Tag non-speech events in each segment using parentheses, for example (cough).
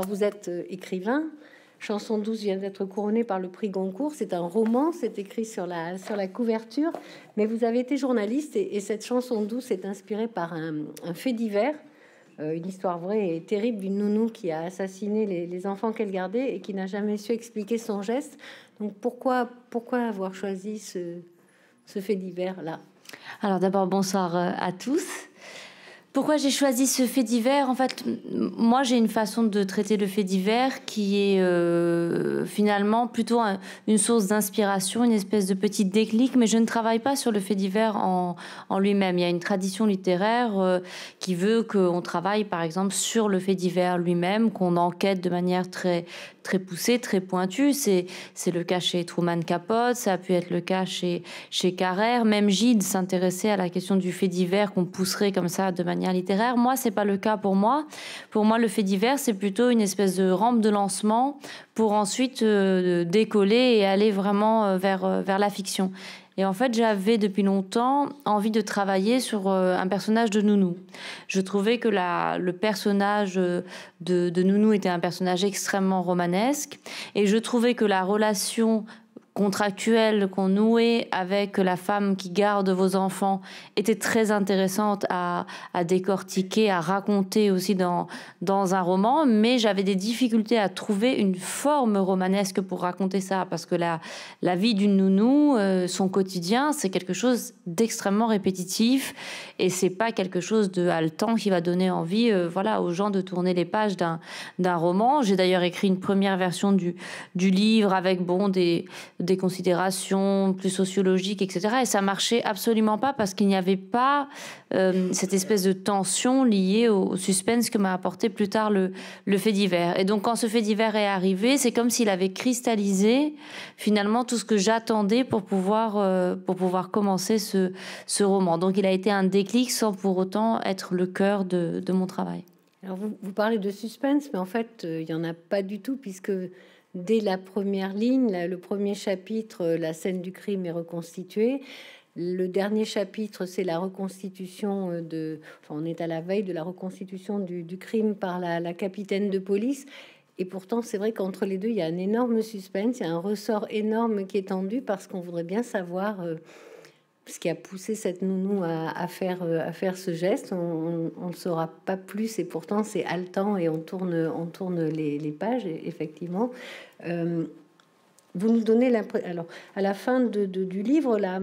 Alors vous êtes euh, écrivain. Chanson 12 vient d'être couronnée par le prix Goncourt. C'est un roman, c'est écrit sur la, sur la couverture. Mais vous avez été journaliste et, cette chanson 12 est inspirée par un, fait divers, euh, une histoire vraie et terrible d'une nounou qui a assassiné les, les enfants qu'elle gardait et qui n'a jamais su expliquer son geste. Donc pourquoi, pourquoi avoir choisi ce, ce fait divers-là Alors d'abord, bonsoir euh, à tous. Pourquoi j'ai choisi ce fait divers En fait, moi, j'ai une façon de traiter le fait divers qui est euh, finalement plutôt une source d'inspiration, une espèce de petit déclic, mais je ne travaille pas sur le fait divers en, lui-même. Il y a une tradition littéraire euh, qui veut qu'on travaille, par exemple, sur le fait divers lui-même, qu'on enquête de manière très, très poussé, très pointu. C'est le cas chez Truman Capote, ça a pu être le cas chez chez Carrère. Même Gide s'intéressait à la question du fait divers qu'on pousserait comme ça de manière littéraire. Moi, c'est pas le cas pour moi. Pour moi, le fait divers, c'est plutôt une espèce de rampe de lancement pour ensuite euh, décoller et aller vraiment euh, vers euh, vers la fiction. Et en fait, j'avais depuis longtemps envie de travailler sur euh, un personnage de Nounou. Je trouvais que la, le personnage euh, de, de Nounou était un personnage extrêmement romanesque. Et je trouvais que la relation contractuelle qu'on nouait avec la femme qui garde vos enfants était très intéressante à, décortiquer, à raconter aussi dans, dans un roman, mais j'avais des difficultés à trouver une forme romanesque pour raconter ça, parce que la, la vie d'une nounou, euh, son quotidien, c'est quelque chose d'extrêmement répétitif, et c'est pas quelque chose de haletant qui va donner envie euh, voilà, aux gens de tourner les pages d'un roman. J'ai d'ailleurs écrit une première version du, du livre avec bon, des, des des considérations plus sociologiques, etc. Et ça marchait absolument pas parce qu'il n'y avait pas euh, cette espèce de tension liée au, suspense que m'a apporté plus tard le, le fait divers. Et donc quand ce fait divers est arrivé, c'est comme s'il avait cristallisé finalement tout ce que j'attendais pour pouvoir euh, pour pouvoir commencer ce, ce roman. Donc il a été un déclic sans pour autant être le cœur de, de mon travail. Alors vous, vous, parlez de suspense, mais en fait, euh, il y n'y en a pas du tout, puisque dès la première ligne, le premier chapitre, euh, la scène du crime est reconstituée. Le dernier chapitre, c'est la reconstitution euh, de. Enfin, on est à la veille de la reconstitution du, crime par la, capitaine de police. Et pourtant, c'est vrai qu'entre les deux, il y a un énorme suspense, il y a un ressort énorme qui est tendu parce qu'on voudrait bien savoir. Euh, ce qui a poussé cette nounou à, à faire, euh, à faire ce geste. On ne saura pas plus et pourtant c'est haletant et on tourne, on tourne les, pages, effectivement. Euh, vous nous donnez l'impression... Alors, à la fin de, du livre, la,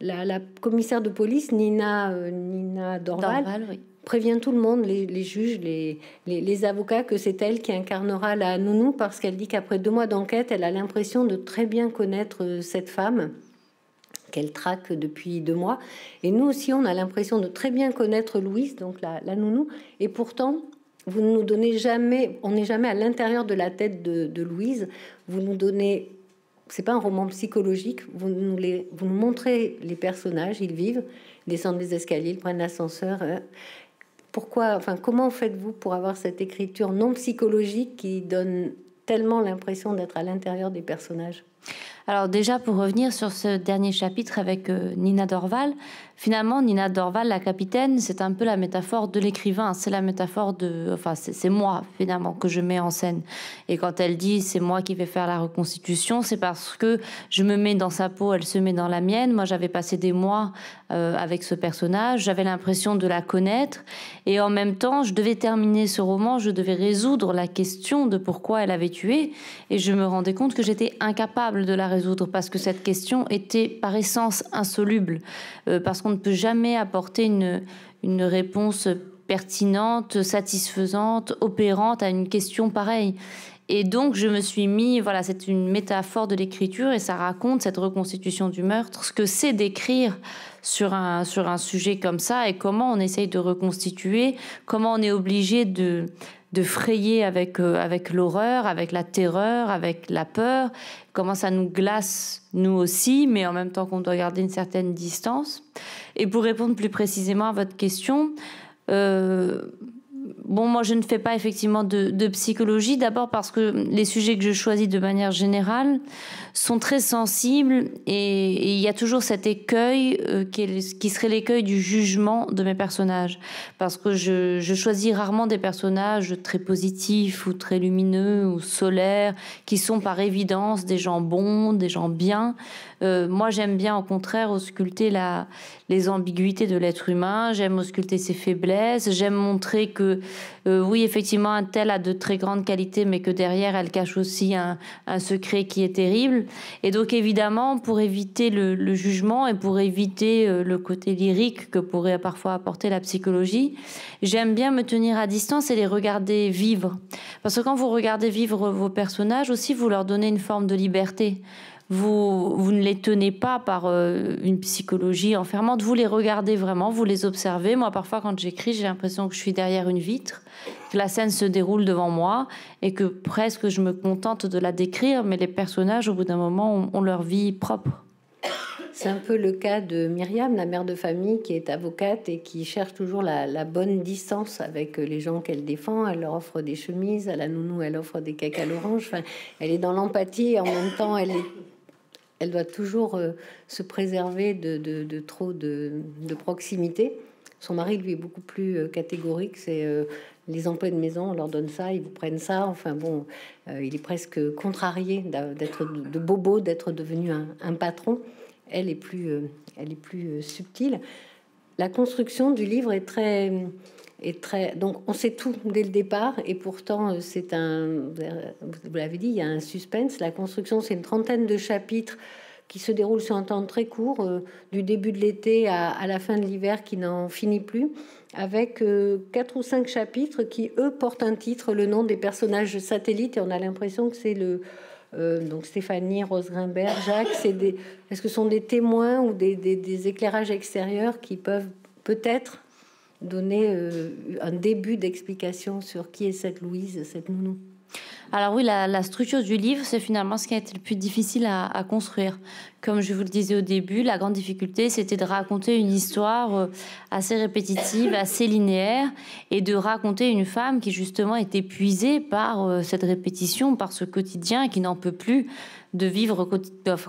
la, commissaire de police, Nina, euh, Nina Dorval, prévient tout le monde, les, juges, les, les, les, avocats, que c'est elle qui incarnera la nounou parce qu'elle dit qu'après deux mois d'enquête, elle a l'impression de très bien connaître cette femme qu'elle traque depuis deux mois. Et nous aussi, on a l'impression de très bien connaître Louise, donc la, nounou. Et pourtant, vous ne nous donnez jamais, on n'est jamais à l'intérieur de la tête de, Louise. Vous nous donnez, c'est pas un roman psychologique. Vous nous montrez les personnages, ils vivent, descendent les escaliers, ils prennent l'ascenseur. Hein. Pourquoi, enfin, comment faites-vous pour avoir cette écriture non psychologique qui donne tellement l'impression d'être à l'intérieur des personnages alors déjà, pour revenir sur ce dernier chapitre avec euh, Nina Dorval, finalement, Nina Dorval, la capitaine, c'est un peu la métaphore de l'écrivain, c'est la métaphore de... Enfin, c'est moi, finalement, que je mets en scène. Et quand elle dit c'est moi qui vais faire la reconstitution, c'est parce que je me mets dans sa peau, elle se met dans la mienne. Moi, j'avais passé des mois euh, avec ce personnage, j'avais l'impression de la connaître. Et en même temps, je devais terminer ce roman, je devais résoudre la question de pourquoi elle avait tué. Et je me rendais compte que j'étais incapable de la résoudre parce que cette question était par essence insoluble, euh, parce qu'on ne peut jamais apporter une, une réponse pertinente, satisfaisante, opérante à une question pareille. Et donc, je me suis mis, voilà, c'est une métaphore de l'écriture et ça raconte cette reconstitution du meurtre, ce que c'est d'écrire sur un, sur un sujet comme ça et comment on essaye de reconstituer, comment on est obligé de, de frayer avec, euh, avec l'horreur, avec la terreur, avec la peur, comment ça nous glace, nous aussi, mais en même temps qu'on doit garder une certaine distance. Et pour répondre plus précisément à votre question, euh, bon, moi je ne fais pas effectivement de psychologie, d'abord parce que les sujets que je choisis de manière générale sont très sensibles et il y a toujours cet écueil euh, qui, qui, serait l'écueil du jugement de mes personnages. Parce que je, choisis rarement des personnages très positifs ou très lumineux ou solaires, qui sont par évidence des gens bons, des gens bien. Euh, moi j'aime bien au contraire ausculter la, les ambiguïtés de l'être humain, j'aime ausculter ses faiblesses, j'aime montrer que euh, oui effectivement un tel a de très grandes qualités mais que derrière elle cache aussi un secret qui est terrible. Et donc évidemment, pour éviter le, jugement et pour éviter euh, le côté lyrique que pourrait parfois apporter la psychologie, j'aime bien me tenir à distance et les regarder vivre. Parce que quand vous regardez vivre vos personnages aussi, vous leur donnez une forme de liberté vous, vous ne les tenez pas par euh, une psychologie enfermante, vous les regardez vraiment, vous les observez. Moi, parfois, quand j'écris, j'ai l'impression que je suis derrière une vitre, que la scène se déroule devant moi et que presque je me contente de la décrire, mais les personnages, au bout d'un moment, ont, leur vie propre. C'est un peu le cas de Myriam, la mère de famille qui est avocate et qui cherche toujours la, la bonne distance avec les gens qu'elle défend. Elle leur offre des chemises, à la nounou, elle offre des cakes à l'orange. elle est dans l'empathie et en même temps, elle est elle doit toujours euh, se préserver de, trop de, proximité. Son mari, lui, est beaucoup plus euh, catégorique. C'est euh, les emplois de maison, on leur donne ça, ils vous prennent ça. Enfin bon, il est presque contrarié d'être de bobo, d'être devenu un, patron. Elle est plus, elle est plus subtile. La construction du livre est très très. Donc, on sait tout dès le départ, et pourtant, euh, c'est un. Vous l'avez dit, il y a un suspense. La construction, c'est une trentaine de chapitres qui se déroulent sur un temps très court, euh, du début de l'été à, la fin de l'hiver, qui n'en finit plus, avec euh, quatre ou cinq chapitres qui, eux, portent un titre, le nom des personnages satellites, et on a l'impression que c'est le. donc Stéphanie, Rose Grimbert, Jacques, c'est des, est-ce que ce sont des témoins ou des, des éclairages extérieurs qui peuvent peut-être donner euh, un début d'explication sur qui est cette Louise, cette nounou alors oui, la, structure du livre, c'est finalement ce qui a été le plus difficile à, à, construire. Comme je vous le disais au début, la grande difficulté, c'était de raconter une histoire euh, assez répétitive, (coughs) assez linéaire, et de raconter une femme qui justement est épuisée par euh, cette répétition, par ce quotidien, qui n'en peut plus de vivre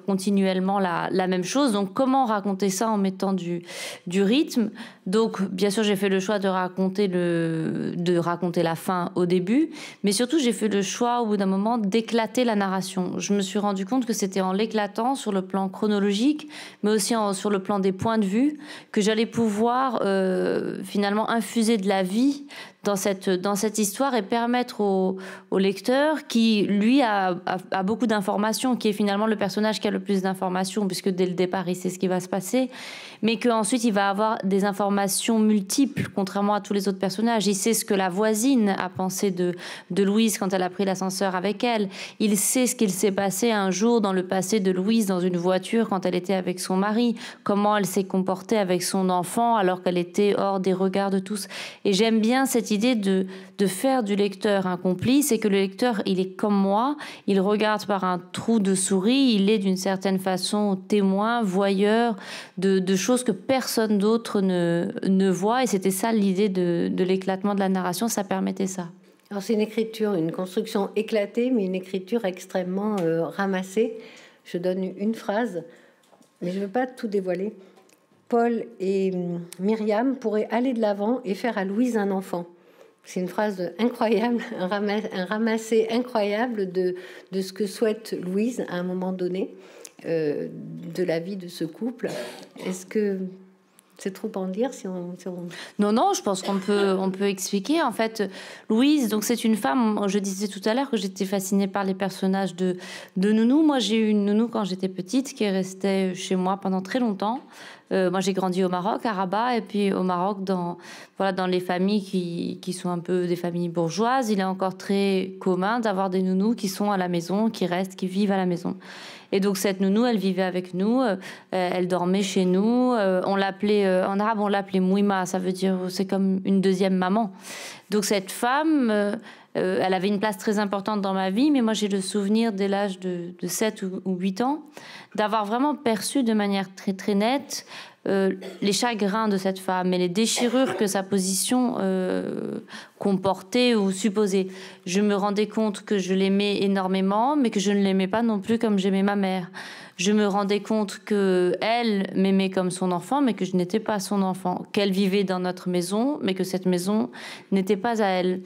continuellement la, même chose. Donc comment raconter ça en mettant du, rythme Donc bien sûr j'ai fait le choix de raconter, la fin au début, mais surtout j'ai fait le choix au bout d'un moment d'éclater la narration. Je me suis rendu compte que c'était en l'éclatant sur le plan chronologique, mais aussi sur le plan des points de vue, que j'allais pouvoir euh, finalement infuser de la vie dans cette, dans cette histoire et permettre au, lecteur qui, lui, a, a, beaucoup d'informations, qui est finalement le personnage qui a le plus d'informations, puisque dès le départ, il sait ce qui va se passer, mais qu'ensuite, il va avoir des informations multiples, contrairement à tous les autres personnages. Il sait ce que la voisine a pensé de, de Louise quand elle a pris l'ascenseur avec elle. Il sait ce qu'il s'est passé un jour dans le passé de Louise dans une voiture quand elle était avec son mari, comment elle s'est comportée avec son enfant alors qu'elle était hors des regards de tous. Et j'aime bien cette idée de, de faire du lecteur un complice, c'est que le lecteur, il est comme moi, il regarde par un trou de souris, il est d'une certaine façon témoin, voyeur de, de choses que personne d'autre ne, ne voit. Et c'était ça l'idée de, de l'éclatement de la narration, ça permettait ça. Alors c'est une écriture, une construction éclatée, mais une écriture extrêmement euh, ramassée. Je donne une phrase, mais je ne veux pas tout dévoiler. Paul et hum, Myriam pourraient aller de l'avant et faire à Louise un enfant. C'est une phrase incroyable, un, ramassé incroyable de, de, ce que souhaite Louise à un moment donné euh, de la vie de ce couple. Est-ce que c'est trop en dire si on, Non, non, je pense qu'on peut, on peut expliquer. En fait, Louise, donc c'est une femme. Je disais tout à l'heure que j'étais fascinée par les personnages de, de Nounou. Moi, j'ai eu une Nounou quand j'étais petite qui restait chez moi pendant très longtemps. Euh, moi, j'ai grandi au Maroc, à Rabat, et puis au Maroc, dans, voilà, dans les familles qui, qui sont un peu des familles bourgeoises, il est encore très commun d'avoir des nounous qui sont à la maison, qui restent, qui vivent à la maison. Et donc, cette nounou, elle vivait avec nous, euh, elle dormait chez nous, euh, on l'appelait euh, en arabe, on l'appelait Mouima, ça veut dire c'est comme une deuxième maman. Donc cette femme, euh, euh, elle avait une place très importante dans ma vie, mais moi j'ai le souvenir dès l'âge de, 7 ou, 8 ans d'avoir vraiment perçu de manière très très nette les chagrins de cette femme et les déchirures que sa position comportait ou supposait. Je me rendais compte que je l'aimais énormément, mais que je ne l'aimais pas non plus comme j'aimais ma mère je me rendais compte que elle m'aimait comme son enfant, mais que je n'étais pas son enfant, qu'elle vivait dans notre maison, mais que cette maison n'était pas à elle.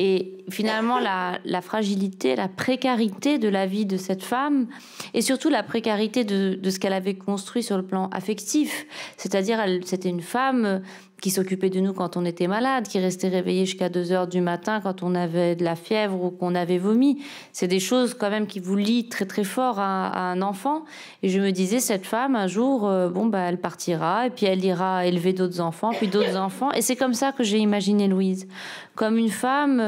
Et finalement, la, fragilité, la précarité de la vie de cette femme, et surtout la précarité de, ce qu'elle avait construit sur le plan affectif. C'est-à-dire, c'était une femme qui s'occupait de nous quand on était malade, qui restait réveillée jusqu'à 2 heures du matin quand on avait de la fièvre ou qu'on avait vomi. C'est des choses quand même qui vous lient très très fort à, un enfant. Et je me disais, cette femme, un jour, euh, bon, bah, elle partira et puis elle ira élever d'autres enfants, puis d'autres enfants. Et c'est comme ça que j'ai imaginé Louise, comme une femme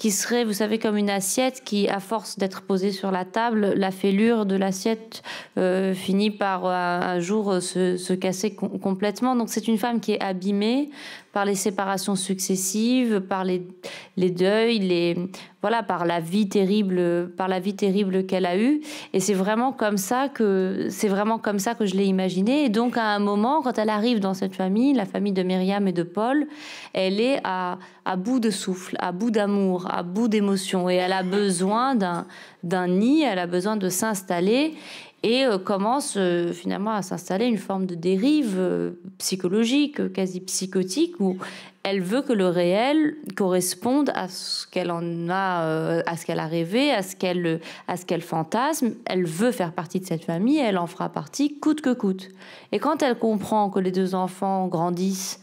qui serait, vous savez, comme une assiette qui, à force d'être posée sur la table, la fêlure de l'assiette euh, finit par euh, un, jour euh, se, se casser complètement. Donc c'est une femme qui est abîmée par les séparations successives, par les, les deuils, les voilà, par la vie terrible, par la vie terrible qu'elle a eue. Et c'est vraiment comme ça que c'est vraiment comme ça que je l'ai imaginé. Et donc à un moment, quand elle arrive dans cette famille, la famille de Myriam et de Paul, elle est à, à bout de souffle, à bout d'amour, à bout d'émotions et elle a besoin d'un nid, elle a besoin de s'installer et euh, commence euh, finalement à s'installer une forme de dérive euh, psychologique, quasi psychotique, où elle veut que le réel corresponde à ce qu'elle en a, à ce qu'elle a rêvé, à ce qu'elle, à ce qu'elle fantasme. Elle veut faire partie de cette famille, elle en fera partie coûte que coûte. Et quand elle comprend que les deux enfants grandissent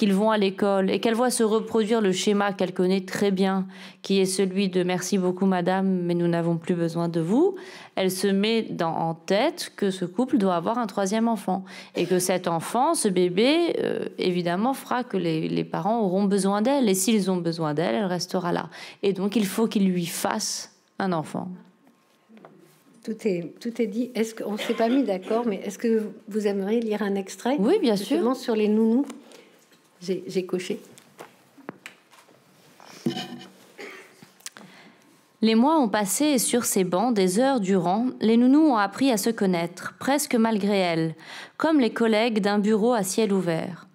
qu'ils vont à l'école et qu'elle voit se reproduire le schéma qu'elle connaît très bien, qui est celui de merci beaucoup madame, mais nous n'avons plus besoin de vous, elle se met dans, en tête que ce couple doit avoir un troisième enfant et que cet enfant, ce bébé, euh, évidemment fera que les, parents auront besoin d'elle et s'ils ont besoin d'elle, elle restera là. Et donc il faut qu'il lui fasse un enfant. Tout est, tout est dit. Est-ce qu'on s'est pas mis d'accord, mais est-ce que vous aimeriez lire un extrait Oui, bien sûr. Sur les nounous j'ai coché. Les mois ont passé et sur ces bancs, des heures durant, les nounous ont appris à se connaître, presque malgré elles, comme les collègues d'un bureau à ciel ouvert.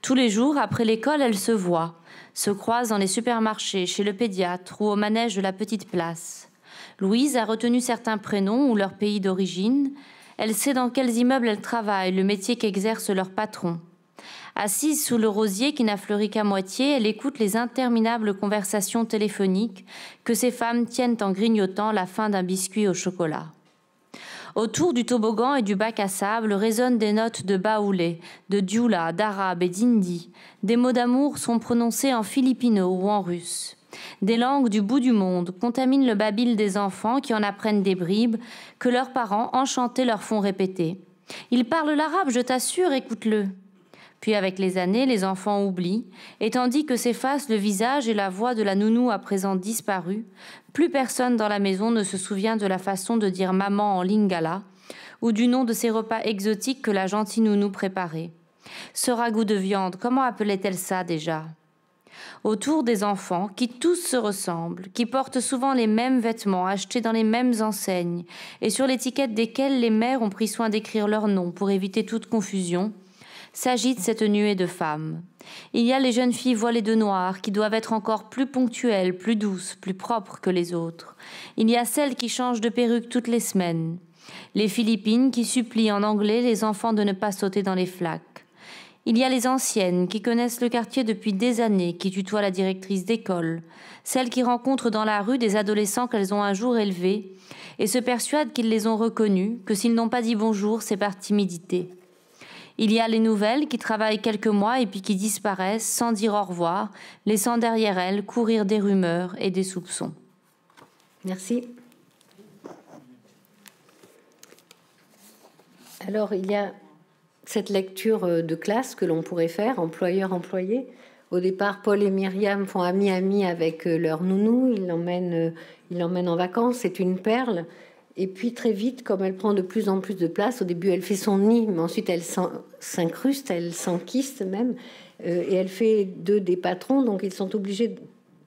Tous les jours, après l'école, elles se voient, se croisent dans les supermarchés, chez le pédiatre ou au manège de la petite place. Louise a retenu certains prénoms ou leur pays d'origine. Elle sait dans quels immeubles elles travaillent, le métier qu'exerce leur patron. Assise sous le rosier qui n'a fleuri qu'à moitié, elle écoute les interminables conversations téléphoniques que ces femmes tiennent en grignotant la fin d'un biscuit au chocolat. Autour du toboggan et du bac à sable résonnent des notes de baoulé, de dioula, d'arabe et d'hindi. Des mots d'amour sont prononcés en philippino ou en russe. Des langues du bout du monde contaminent le babil des enfants qui en apprennent des bribes que leurs parents enchantés leur font répéter. Ils parlent l'arabe, je t'assure, écoute-le. Puis avec les années, les enfants oublient, et tandis que s'effacent le visage et la voix de la nounou à présent disparue, plus personne dans la maison ne se souvient de la façon de dire maman en lingala, ou du nom de ces repas exotiques que la gentille nounou préparait. Ce ragoût de viande, comment appelait-elle ça déjà Autour des enfants, qui tous se ressemblent, qui portent souvent les mêmes vêtements achetés dans les mêmes enseignes, et sur l'étiquette desquels les mères ont pris soin d'écrire leur nom pour éviter toute confusion, s'agite cette nuée de femmes. Il y a les jeunes filles voilées de noir qui doivent être encore plus ponctuelles, plus douces, plus propres que les autres. Il y a celles qui changent de perruque toutes les semaines. Les Philippines qui supplient en anglais les enfants de ne pas sauter dans les flaques. Il y a les anciennes qui connaissent le quartier depuis des années, qui tutoient la directrice d'école, celles qui rencontrent dans la rue des adolescents qu'elles ont un jour élevés et se persuadent qu'ils les ont reconnus, que s'ils n'ont pas dit bonjour, c'est par timidité. Il y a les nouvelles qui travaillent quelques mois et puis qui disparaissent sans dire au revoir, laissant derrière elles courir des rumeurs et des soupçons. Merci. Alors, il y a cette lecture euh, de classe que l'on pourrait faire, employeur-employé. Au départ, Paul et Myriam font ami-ami avec euh, leur nounou. Ils l'emmènent, euh, ils l'emmènent en vacances. C'est une perle. Et puis très vite, comme elle prend de plus en plus de place, au début elle fait son nid, mais ensuite elle s'incruste, elle s'enquiste même, euh, et elle fait deux des patrons, donc ils sont obligés,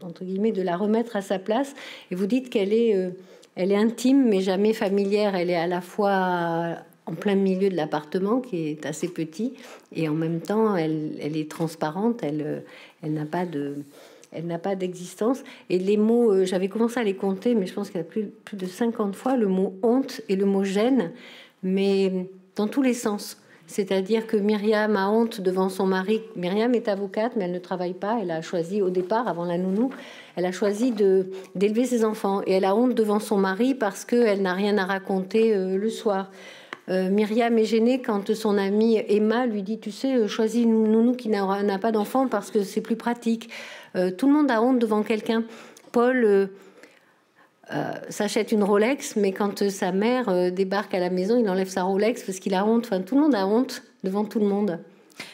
entre guillemets, de la remettre à sa place. Et vous dites qu'elle est, euh, elle est intime, mais jamais familière. Elle est à la fois en plein milieu de l'appartement, qui est assez petit, et en même temps, elle, elle est transparente, elle, euh, elle n'a pas de elle n'a pas d'existence. Et les mots, euh, j'avais commencé à les compter, mais je pense qu'il y a plus, de 50 fois le mot honte et le mot gêne, mais dans tous les sens. C'est-à-dire que Myriam a honte devant son mari. Myriam est avocate, mais elle ne travaille pas. Elle a choisi, au départ, avant la nounou, elle a choisi d'élever ses enfants. Et elle a honte devant son mari parce qu'elle n'a rien à raconter euh, le soir. Euh, Myriam est gênée quand son amie Emma lui dit, tu sais, euh, choisis une nounou qui n'a pas d'enfant parce que c'est plus pratique. Euh, tout le monde a honte devant quelqu'un. Paul... s'achète une Rolex, mais quand sa mère débarque à la maison, il enlève sa Rolex parce qu'il a honte. Enfin, tout le monde a honte devant tout le monde.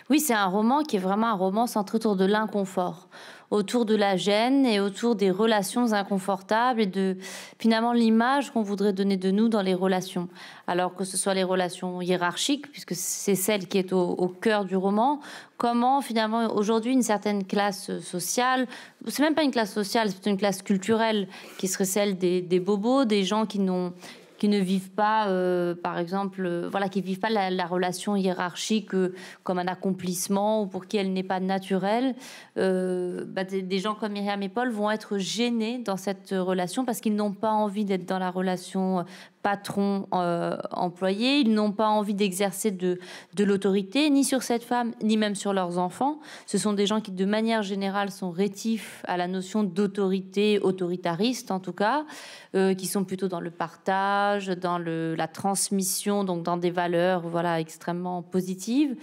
Oui, c'est un roman qui est vraiment un roman centré autour de l'inconfort, autour de la gêne et autour des relations inconfortables et de finalement l'image qu'on voudrait donner de nous dans les relations. Alors que ce soit les relations hiérarchiques, puisque c'est celle qui est au, cœur du roman, comment finalement aujourd'hui une certaine classe sociale, c'est même pas une classe sociale, c'est une classe culturelle qui serait celle des, des bobos, des gens qui n'ont ne vivent pas, euh, par exemple, euh, voilà, qui vivent pas la, relation hiérarchique euh, comme un accomplissement ou pour qui elle n'est pas naturelle, bah, des, des, gens comme Myriam et Paul vont être gênés dans cette relation parce qu'ils n'ont pas envie d'être dans la relation patron euh, employé, ils n'ont pas envie d'exercer de, l'autorité, ni sur cette femme, ni même sur leurs enfants. Ce sont des gens qui, de manière générale, sont rétifs à la notion d'autorité, autoritariste en tout cas, euh, qui sont plutôt dans le partage, dans la transmission, donc dans des valeurs voilà, extrêmement positives.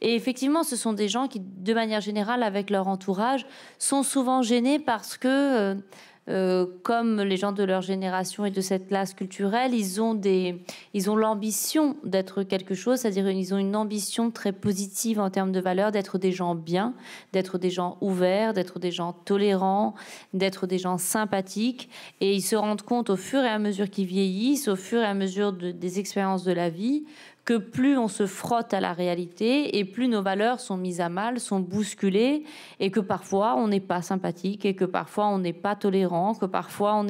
Et effectivement, ce sont des gens qui, de manière générale, avec leur entourage, sont souvent gênés parce que... Euh, euh, comme les gens de leur génération et de cette classe culturelle, ils ont l'ambition d'être quelque chose, c'est-à-dire ils ont une ambition très positive en termes de valeurs, d'être des gens bien, d'être des gens ouverts, d'être des gens tolérants, d'être des gens sympathiques, et ils se rendent compte au fur et à mesure qu'ils vieillissent, au fur et à mesure des expériences de la vie, que plus on se frotte à la réalité et plus nos valeurs sont mises à mal, sont bousculées et que parfois on n'est pas sympathique et que parfois on n'est pas tolérant, que parfois on,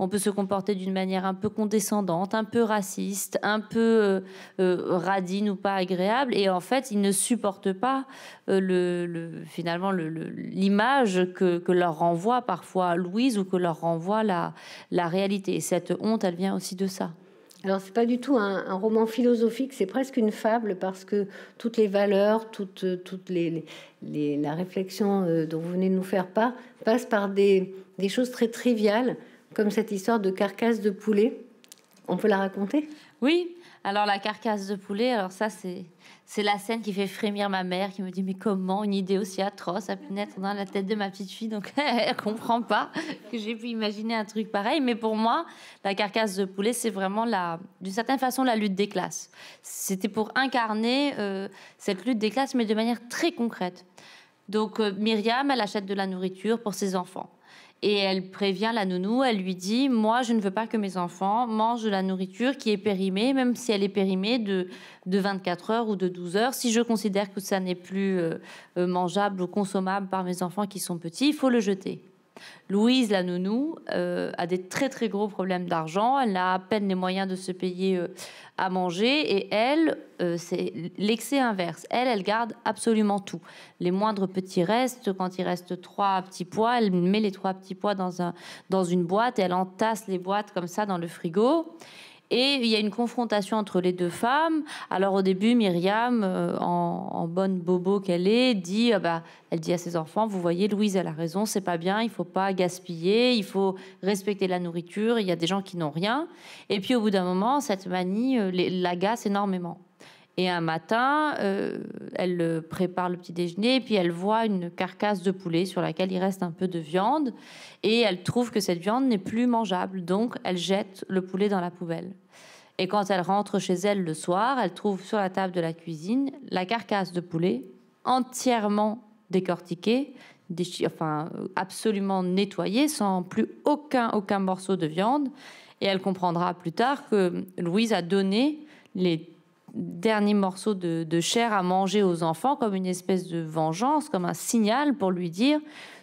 on peut se comporter d'une manière un peu condescendante, un peu raciste, un peu euh, euh, radine ou pas agréable et en fait ils ne supportent pas euh, le, finalement l'image que, leur renvoie parfois Louise ou que leur renvoie la, la réalité. cette honte, elle vient aussi de ça. Alors c'est pas du tout un, roman philosophique, c'est presque une fable parce que toutes les valeurs, toutes, toutes les, la réflexion euh, dont vous venez de nous faire part passe par des choses très triviales, comme cette histoire de carcasse de poulet. On peut la raconter Oui, alors la carcasse de poulet, alors ça c'est c'est la scène qui fait frémir ma mère, qui me dit mais comment une idée aussi atroce a pu naître dans la tête de ma petite fille Donc (laughs) elle comprend pas que j'ai pu imaginer un truc pareil. Mais pour moi, la carcasse de poulet, c'est vraiment la, d'une certaine façon, la lutte des classes. C'était pour incarner euh, cette lutte des classes, mais de manière très concrète. Donc euh, Myriam, elle achète de la nourriture pour ses enfants. Et elle prévient la nounou, elle lui dit Moi, je ne veux pas que mes enfants mangent de la nourriture qui est périmée, même si elle est périmée de, de 24 heures ou de 12 heures. Si je considère que ça n'est plus euh, euh, mangeable ou consommable par mes enfants qui sont petits, il faut le jeter. Louise, la nounou, euh, a des très très gros problèmes d'argent. Elle a à peine les moyens de se payer euh, à manger. Et elle, euh, c'est l'excès inverse. Elle, elle garde absolument tout. Les moindres petits restes, quand il reste trois petits pois, elle met les trois petits pois dans, dans une boîte et elle entasse les boîtes comme ça dans le frigo. Et il y a une confrontation entre les deux femmes. Alors au début, Myriam, euh, en, bonne bobo qu'elle est, dit, ah bah, elle dit à ses enfants, vous voyez, Louise, elle a raison, c'est pas bien, il faut pas gaspiller, il faut respecter la nourriture. Il y a des gens qui n'ont rien. Et puis au bout d'un moment, cette manie euh, l'agace énormément. Et un matin, euh, elle euh, prépare le petit déjeuner et puis elle voit une carcasse de poulet sur laquelle il reste un peu de viande et elle trouve que cette viande n'est plus mangeable. Donc, elle jette le poulet dans la poubelle. Et quand elle rentre chez elle le soir, elle trouve sur la table de la cuisine la carcasse de poulet entièrement décortiquée, enfin absolument nettoyée, sans plus aucun aucun morceau de viande. Et elle comprendra plus tard que Louise a donné les dernier morceau de, chair à manger aux enfants comme une espèce de vengeance, comme un signal pour lui dire,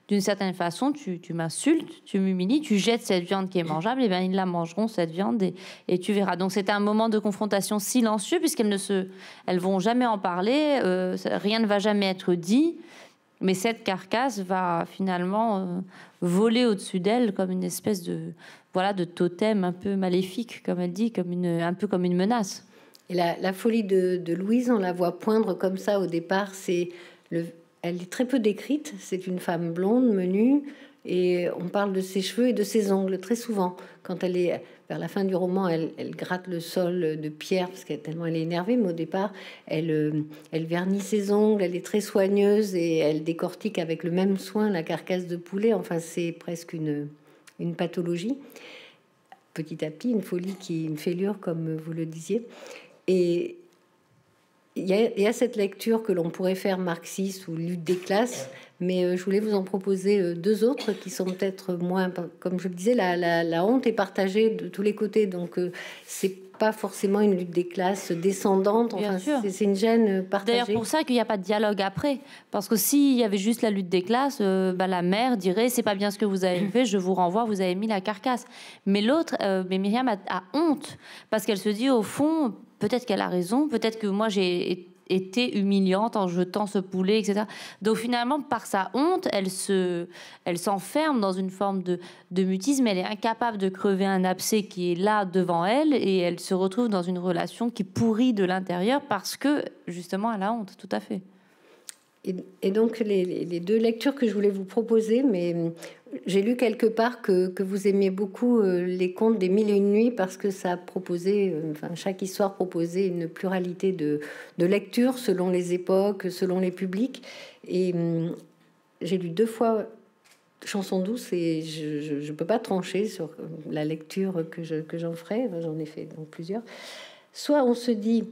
d'une certaine façon, tu, m'insultes, tu m'humilies, tu, jettes cette viande qui est mangeable, et eh bien ils la mangeront, cette viande, et, tu verras. Donc c'est un moment de confrontation silencieux, puisqu'elles ne se, elles vont jamais en parler, euh, rien ne va jamais être dit, mais cette carcasse va finalement euh, voler au-dessus d'elle comme une espèce de, voilà, de totem un peu maléfique, comme elle dit, comme une, un peu comme une menace la, folie de, Louise, on la voit poindre comme ça au départ. C'est elle est très peu décrite. C'est une femme blonde, menue, et on parle de ses cheveux et de ses ongles très souvent. Quand elle est vers la fin du roman, elle, gratte le sol de pierre parce qu'elle est tellement elle est énervée, mais au départ, elle, euh, elle vernit ses ongles, elle est très soigneuse et elle décortique avec le même soin la carcasse de poulet. Enfin, c'est presque une, pathologie. Petit à petit, une folie qui, une fêlure, comme vous le disiez. Et il y, a, y, a cette lecture que l'on pourrait faire marxiste ou lutte des classes, mais euh, je voulais vous en proposer euh, deux autres qui sont peut-être moins, comme je le disais, la, la, la, honte est partagée de tous les côtés, donc euh, c'est pas forcément une lutte des classes descendante, enfin, c'est une gêne partagée. D'ailleurs pour ça qu'il n'y a pas de dialogue après, parce que s'il y avait juste la lutte des classes, bah, la mère dirait c'est pas bien ce que vous avez fait, je vous renvoie, vous avez mis la carcasse. Mais l'autre, mais Myriam a honte parce qu'elle se dit au fond peut-être qu'elle a raison, peut-être que moi j'ai été humiliante en jetant ce poulet, etc. Donc finalement, par sa honte, elle se, elle s'enferme dans une forme de, de mutisme. Elle est incapable de crever un abcès qui est là devant elle et elle se retrouve dans une relation qui pourrit de l'intérieur parce que justement elle a honte, tout à fait. Et, donc, les, les, deux lectures que je voulais vous proposer, mais euh, j'ai lu quelque part que, que, vous aimiez beaucoup euh, les contes des Mille et Une Nuits parce que ça proposait, euh, enfin, chaque histoire proposait une pluralité de, de lectures selon les époques, selon les publics. Et j'ai lu deux fois chanson douce et je ne peux pas trancher sur la lecture que j'en je, que ferai, j'en ai fait donc plusieurs. Soit on se dit,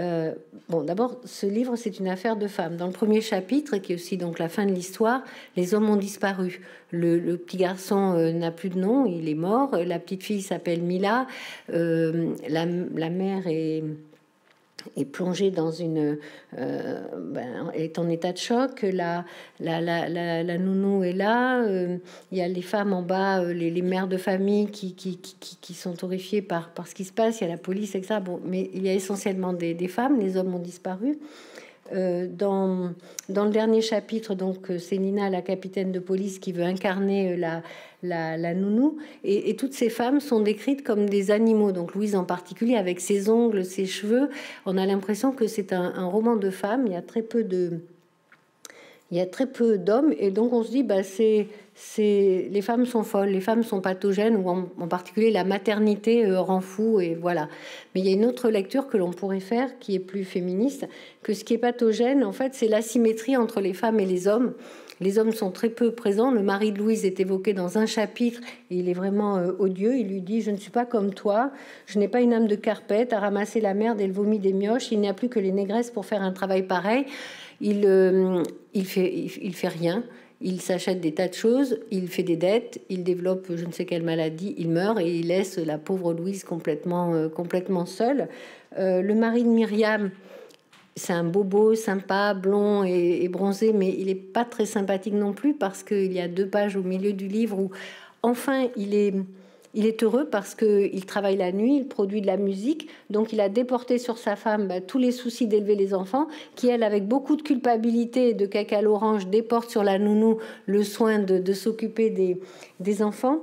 euh, bon, d'abord, ce livre, c'est une affaire de femmes. Dans le premier chapitre, qui est aussi donc la fin de l'histoire, les hommes ont disparu. Le, petit garçon euh, n'a plus de nom, il est mort. La petite fille s'appelle Mila. Euh, la, mère est est plongée dans une euh, ben, est en état de choc. La, la nounou est là. Euh, il y a les femmes en bas, euh, les, les, mères de famille qui, qui, qui, qui, sont horrifiées par, par ce qui se passe. Il y a la police, etc. Bon, mais il y a essentiellement des, des femmes. Les hommes ont disparu. Euh, dans, dans, le dernier chapitre, donc euh, c'est Nina, la capitaine de police, qui veut incarner euh, la, la, la nounou. Et, toutes ces femmes sont décrites comme des animaux. Donc Louise en particulier, avec ses ongles, ses cheveux, on a l'impression que c'est un, un, roman de femmes. Il y a très peu de, il y a très peu d'hommes, et donc on se dit, bah, c'est, c'est, les femmes sont folles, les femmes sont pathogènes, ou en, particulier la maternité euh, rend fou, et voilà. Mais il y a une autre lecture que l'on pourrait faire, qui est plus féministe, que ce qui est pathogène, en fait, c'est l'asymétrie entre les femmes et les hommes. Les hommes sont très peu présents. Le mari de Louise est évoqué dans un chapitre il est vraiment euh, odieux. Il lui dit Je ne suis pas comme toi, je n'ai pas une âme de carpette à ramasser la merde et le vomi des mioches. Il n'y a plus que les négresses pour faire un travail pareil. Il, euh, il, fait, il, fait rien. Il s'achète des tas de choses, il fait des dettes, il développe je ne sais quelle maladie, il meurt et il laisse la pauvre Louise complètement, euh, complètement seule. Euh, le mari de Myriam, c'est un bobo sympa, blond et, et bronzé, mais il n'est pas très sympathique non plus parce qu'il y a deux pages au milieu du livre où enfin il est il est heureux parce qu'il travaille la nuit, il produit de la musique, donc il a déporté sur sa femme bah, tous les soucis d'élever les enfants, qui elle, avec beaucoup de culpabilité et de caca l'orange, déporte sur la nounou le soin de, s'occuper des, des enfants.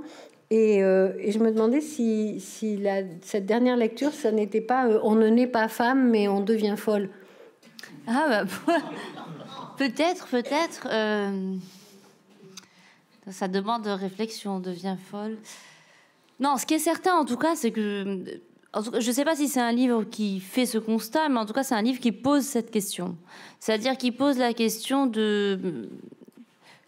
Euh, et, je me demandais si, si la, cette dernière lecture, ça n'était pas euh, on ne naît pas femme, mais on devient folle. Ah, bah, (laughs) peut-être, peut-être. Euh, ça demande réflexion, on devient folle. Non, ce qui est certain, en tout cas, c'est que. Euh, je ne sais pas si c'est un livre qui fait ce constat, mais en tout cas, c'est un livre qui pose cette question. C'est-à-dire qui pose la question de euh,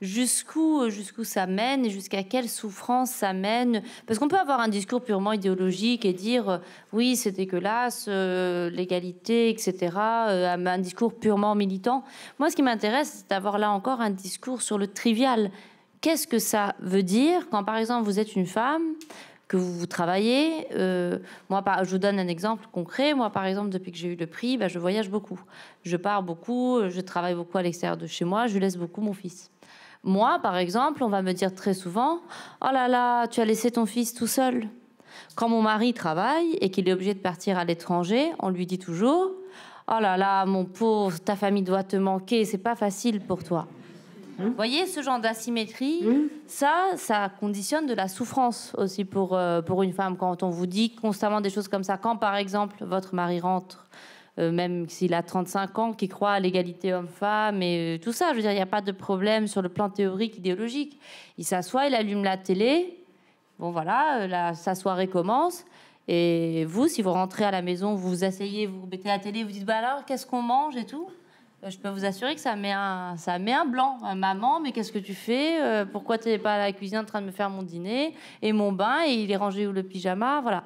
jusqu'où euh, jusqu'où ça mène et jusqu'à quelle souffrance ça mène parce qu'on peut avoir un discours purement idéologique et dire oui c'est dégueulasse euh, l'égalité etc un discours purement militant moi ce qui m'intéresse c'est d'avoir là encore un discours sur le trivial qu'est-ce que ça veut dire quand par exemple vous êtes une femme que vous travaillez. Euh, moi, je vous donne un exemple concret. Moi, par exemple, depuis que j'ai eu le prix, bah, je voyage beaucoup. Je pars beaucoup, je travaille beaucoup à l'extérieur de chez moi, je laisse beaucoup mon fils. Moi, par exemple, on va me dire très souvent Oh là là, tu as laissé ton fils tout seul. Quand mon mari travaille et qu'il est obligé de partir à l'étranger, on lui dit toujours Oh là là, mon pauvre, ta famille doit te manquer, c'est pas facile pour toi. Mmh. Vous voyez, ce genre d'asymétrie, mmh. ça, ça conditionne de la souffrance aussi pour, euh, pour une femme. Quand on vous dit constamment des choses comme ça, quand par exemple votre mari rentre, euh, même s'il a 35 ans, qui croit à l'égalité homme-femme et euh, tout ça, je veux dire, il n'y a pas de problème sur le plan théorique, idéologique. Il s'assoit, il allume la télé, bon voilà, la, sa soirée commence. Et vous, si vous rentrez à la maison, vous vous asseyez, vous mettez la télé, vous dites, bah alors, qu'est-ce qu'on mange et tout euh, je peux vous assurer que ça met un, ça met un blanc. Euh, maman, mais qu'est-ce que tu fais euh, Pourquoi tu n'es pas à la cuisine en train de me faire mon dîner et mon bain et il est rangé où le pyjama Voilà.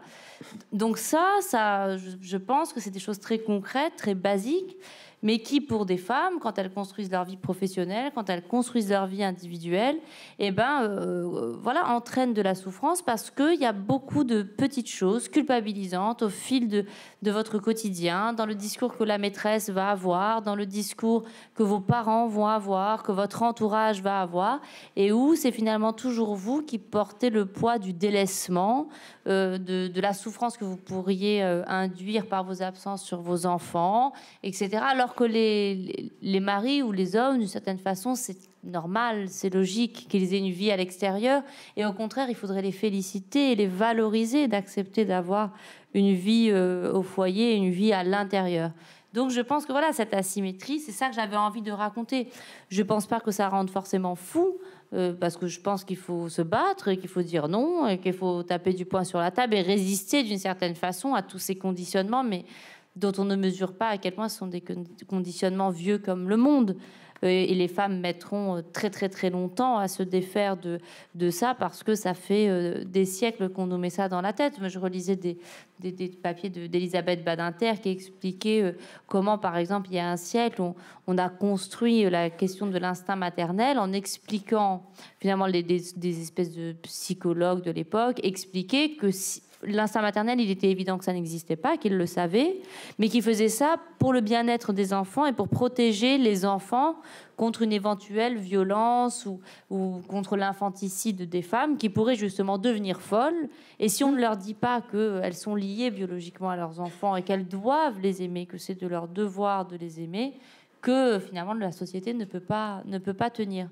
Donc ça, ça, je pense que c'est des choses très concrètes, très basiques mais qui, pour des femmes, quand elles construisent leur vie professionnelle, quand elles construisent leur vie individuelle, et eh ben, euh, euh, voilà, entraînent de la souffrance parce qu'il y a beaucoup de petites choses culpabilisantes au fil de, de votre quotidien, dans le discours que la maîtresse va avoir, dans le discours que vos parents vont avoir, que votre entourage va avoir, et où c'est finalement toujours vous qui portez le poids du délaissement, euh, de, de, la souffrance que vous pourriez induire par vos absences sur vos enfants, etc. Alors que les, les maris ou les hommes, d'une certaine façon, c'est normal, c'est logique qu'ils aient une vie à l'extérieur. Et au contraire, il faudrait les féliciter et les valoriser d'accepter d'avoir une vie euh, au foyer, une vie à l'intérieur. Donc je pense que voilà, cette asymétrie, c'est ça que j'avais envie de raconter. Je ne pense pas que ça rende forcément fou, euh, parce que je pense qu'il faut se battre, et qu'il faut dire non, et qu'il faut taper du poing sur la table et résister d'une certaine façon à tous ces conditionnements. Mais dont on ne mesure pas à quel point ce sont des conditionnements vieux comme le monde. Euh, et les femmes mettront euh, très très très longtemps à se défaire de, de ça parce que ça fait euh, des siècles qu'on nous met ça dans la tête. Je relisais des, des, papiers d'Elisabeth Badinter qui expliquait comment, par exemple, il y a un siècle, on, a construit la question de l'instinct maternel en expliquant, finalement, les, des, espèces de psychologues de l'époque, expliquaient que si, l'instinct maternel, il était évident que ça n'existait pas, qu'il le savait, mais qu'il faisait ça pour le bien-être des enfants et pour protéger les enfants contre une éventuelle violence ou, contre l'infanticide des femmes qui pourraient justement devenir folles. Et si on ne leur dit pas qu'elles sont liées biologiquement à leurs enfants et qu'elles doivent les aimer, que c'est de leur devoir de les aimer, que finalement la société ne peut pas, ne peut pas tenir.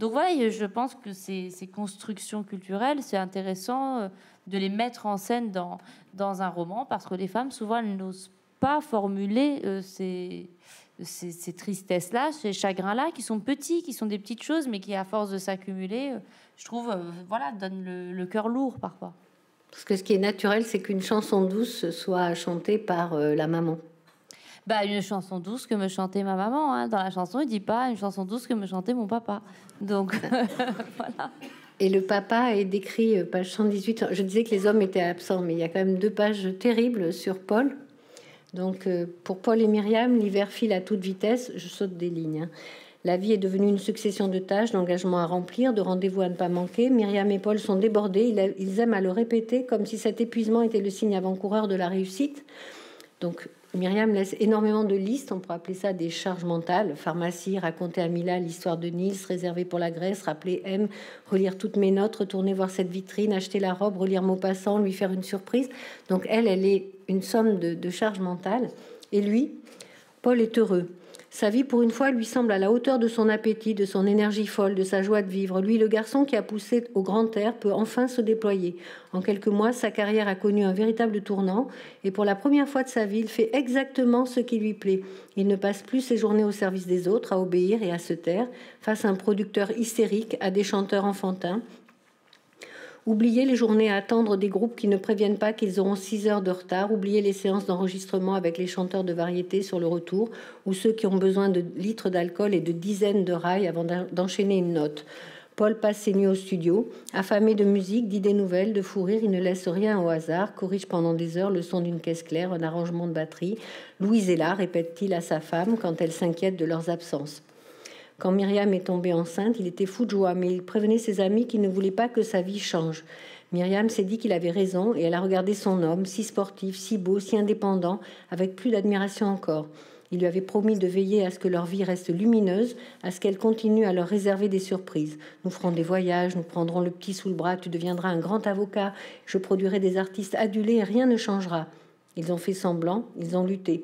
Donc voilà, je pense que ces constructions culturelles, c'est intéressant euh, de les mettre en scène dans, dans un roman, parce que les femmes, souvent, n'osent pas formuler euh, ces, tristesses-là, ces chagrins-là, qui sont petits, qui sont des petites choses, mais qui, à force de s'accumuler, euh, je trouve, euh, voilà, donnent le, le cœur lourd parfois. Parce que ce qui est naturel, c'est qu'une chanson douce soit chantée par la maman. Bah, une chanson douce que me chantait ma maman. Hein. Dans la chanson, il dit pas une chanson douce que me chantait mon papa. Donc, (laughs) voilà. Et le papa est décrit, euh, page 118, je disais que les hommes étaient absents, mais il y a quand même deux pages terribles sur Paul. Donc euh, pour Paul et Myriam, l'hiver file à toute vitesse, je saute des lignes. Hein. La vie est devenue une succession de tâches, d'engagements à remplir, de rendez-vous à ne pas manquer. Myriam et Paul sont débordés, ils aiment à le répéter comme si cet épuisement était le signe avant-coureur de la réussite. Donc Myriam laisse énormément de listes, on pourrait appeler ça des charges mentales. Pharmacie, raconter à Mila l'histoire de Nils, réserver pour la Grèce, rappeler M, relire toutes mes notes, retourner voir cette vitrine, acheter la robe, relire passant, lui faire une surprise. Donc elle, elle est une somme de, de charges mentales. Et lui, Paul est heureux. Sa vie, pour une fois, lui semble à la hauteur de son appétit, de son énergie folle, de sa joie de vivre. Lui, le garçon qui a poussé au grand air, peut enfin se déployer. En quelques mois, sa carrière a connu un véritable tournant et pour la première fois de sa vie, il fait exactement ce qui lui plaît. Il ne passe plus ses journées au service des autres, à obéir et à se taire, face à un producteur hystérique, à des chanteurs enfantins, Oubliez les journées à attendre des groupes qui ne préviennent pas qu'ils auront 6 heures de retard. Oubliez les séances d'enregistrement avec les chanteurs de variété sur le retour ou ceux qui ont besoin de litres d'alcool et de dizaines de rails avant d'enchaîner une note. Paul passe ses nuits au studio, affamé de musique, d'idées nouvelles, de fou rire, il ne laisse rien au hasard, corrige pendant des heures le son d'une caisse claire, un arrangement de batterie. Louise est là, répète-t-il à sa femme quand elle s'inquiète de leurs absences. Quand Myriam est tombée enceinte, il était fou de joie, mais il prévenait ses amis qu'il ne voulait pas que sa vie change. Myriam s'est dit qu'il avait raison et elle a regardé son homme, si sportif, si beau, si indépendant, avec plus d'admiration encore. Il lui avait promis de veiller à ce que leur vie reste lumineuse, à ce qu'elle continue à leur réserver des surprises. Nous ferons des voyages, nous prendrons le petit sous le bras, tu deviendras un grand avocat, je produirai des artistes adulés et rien ne changera. Ils ont fait semblant, ils ont lutté.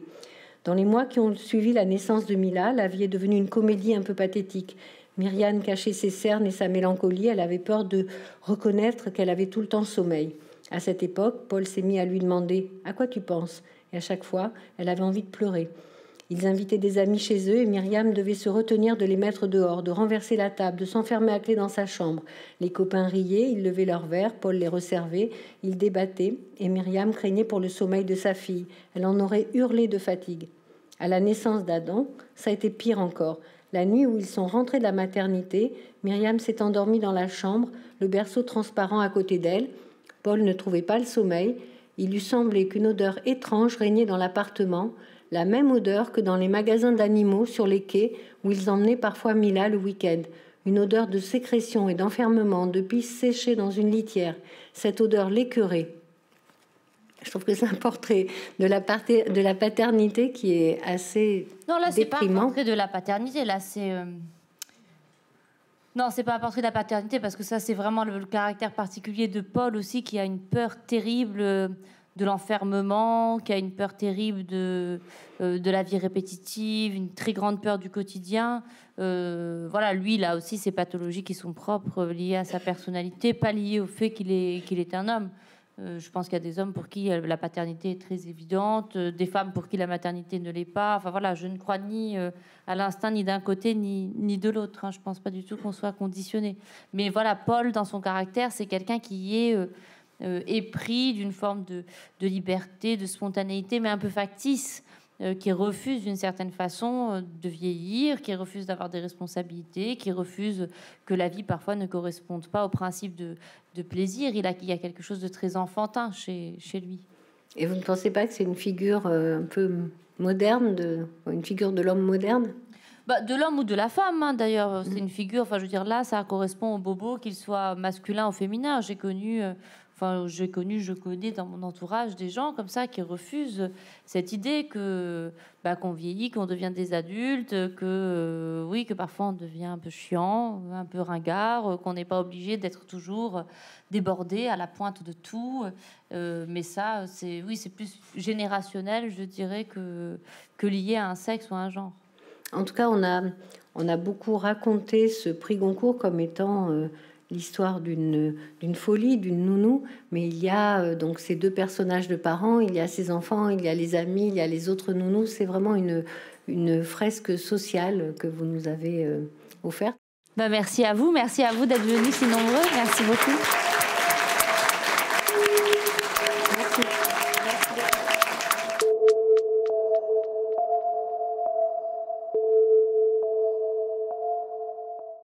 Dans les mois qui ont suivi la naissance de Mila, la vie est devenue une comédie un peu pathétique. Myriane cachait ses cernes et sa mélancolie, elle avait peur de reconnaître qu'elle avait tout le temps sommeil. À cette époque, Paul s'est mis à lui demander ⁇ À quoi tu penses ?⁇ Et à chaque fois, elle avait envie de pleurer. Ils invitaient des amis chez eux et Myriam devait se retenir de les mettre dehors, de renverser la table, de s'enfermer à clé dans sa chambre. Les copains riaient, ils levaient leurs verres, Paul les resservait, ils débattaient et Myriam craignait pour le sommeil de sa fille. Elle en aurait hurlé de fatigue. À la naissance d'Adam, ça a été pire encore. La nuit où ils sont rentrés de la maternité, Myriam s'est endormie dans la chambre, le berceau transparent à côté d'elle. Paul ne trouvait pas le sommeil. Il lui semblait qu'une odeur étrange régnait dans l'appartement la même odeur que dans les magasins d'animaux sur les quais où ils emmenaient parfois Mila le week-end. Une odeur de sécrétion et d'enfermement, de pisse séchée dans une litière. Cette odeur l'écœurait. Je trouve que c'est un portrait de la, de la paternité qui est assez Non, là, c'est pas un portrait de la paternité. Là, c'est... Euh, non, c'est pas un portrait de la paternité parce que ça, c'est vraiment le, caractère particulier de Paul aussi qui a une peur terrible... Euh, de l'enfermement, qui a une peur terrible de, euh, de la vie répétitive, une très grande peur du quotidien. Euh, voilà, lui, là aussi ses pathologies qui sont propres, euh, liées à sa personnalité, pas liées au fait qu'il est, qu'il est un homme. je pense qu'il y a des hommes pour qui la paternité est très évidente, des femmes pour qui la maternité ne l'est pas. Enfin voilà, je ne crois ni à l'instinct, ni d'un côté, ni, ni de l'autre. Hein. Je ne pense pas du tout qu'on soit conditionné. Mais voilà, Paul, dans son caractère, c'est quelqu'un qui est euh, épris d'une forme de, de, liberté, de spontanéité, mais un peu factice euh, qui refuse d'une certaine façon euh, de vieillir, qui refuse d'avoir des responsabilités, qui refuse que la vie parfois ne corresponde pas au principe de, de plaisir. Il, a, il y a quelque chose de très enfantin chez, chez lui. Et vous ne pensez pas que c'est une figure un peu moderne, de, une figure de l'homme moderne bah, de l'homme ou de la femme, hein, d'ailleurs, mm. c'est une figure. Enfin, je veux dire, là, ça correspond au bobo, qu'il soit masculin ou féminin. J'ai connu Enfin, j'ai connu, je connais dans mon entourage des gens comme ça qui refusent cette idée que bah, qu'on vieillit, qu'on devient des adultes, que euh, oui, que parfois on devient un peu chiant, un peu ringard, qu'on n'est pas obligé d'être toujours débordé à la pointe de tout. Euh, mais ça, c'est oui, c'est plus générationnel, je dirais, que que lié à un sexe ou à un genre. En tout cas, on a on a beaucoup raconté ce prix Goncourt comme étant euh, l'histoire d'une folie, d'une nounou, mais il y a euh, donc ces deux personnages de parents, il y a ses enfants, il y a les amis, il y a les autres nounous. C'est vraiment une, une fresque sociale que vous nous avez euh, offerte. Bah, merci à vous, merci à vous d'être venus si nombreux. Merci beaucoup.